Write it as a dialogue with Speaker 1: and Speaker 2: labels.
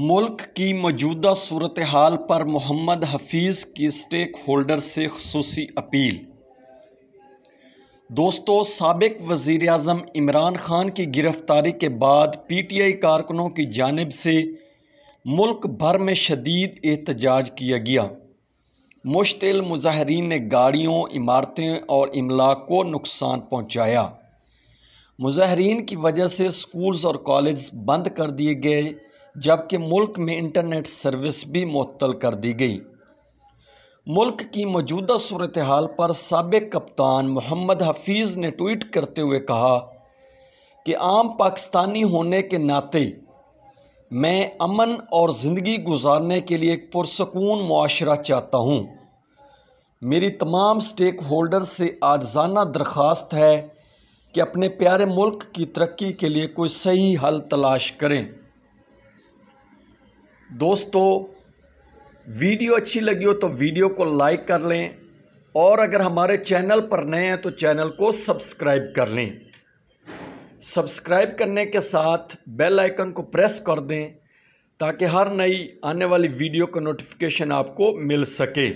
Speaker 1: मुल्क की मौजूदा सूरत हाल पर मोहम्मद हफीज़ की स्टेक होल्डर से खसूस अपील दोस्तों सबक वज़ी अजम इमरान ख़ान की गिरफ़्तारी के बाद पी टी आई कारकुनों की जानब से मुल्क भर में शदीद एहतजाज किया गया मुश्तिल मुजाहरीन ने गाड़ियों इमारतें और इमलाक को नुकसान पहुँचाया मुजाहरीन की वजह से स्कूल्स और कॉलेज बंद कर दिए गए जबकि मुल्क में इंटरनेट सर्विस भी मअतल कर दी गई मुल्क की मौजूदा सूरत हाल पर सबक कप्तान मोहम्मद हफीज़ ने ट्वीट करते हुए कहा कि आम पाकिस्तानी होने के नाते मैं अमन और ज़िंदगी गुजारने के लिए एक पुरसकून माशरा चाहता हूँ मेरी तमाम स्टेक होल्डर से आजाना दरख्वास्त है कि अपने प्यारे मुल्क की तरक्की के लिए कोई सही हल तलाश करें दोस्तों वीडियो अच्छी लगी हो तो वीडियो को लाइक कर लें और अगर हमारे चैनल पर नए हैं तो चैनल को सब्सक्राइब कर लें सब्सक्राइब करने के साथ बेल आइकन को प्रेस कर दें ताकि हर नई आने वाली वीडियो का नोटिफिकेशन आपको मिल सके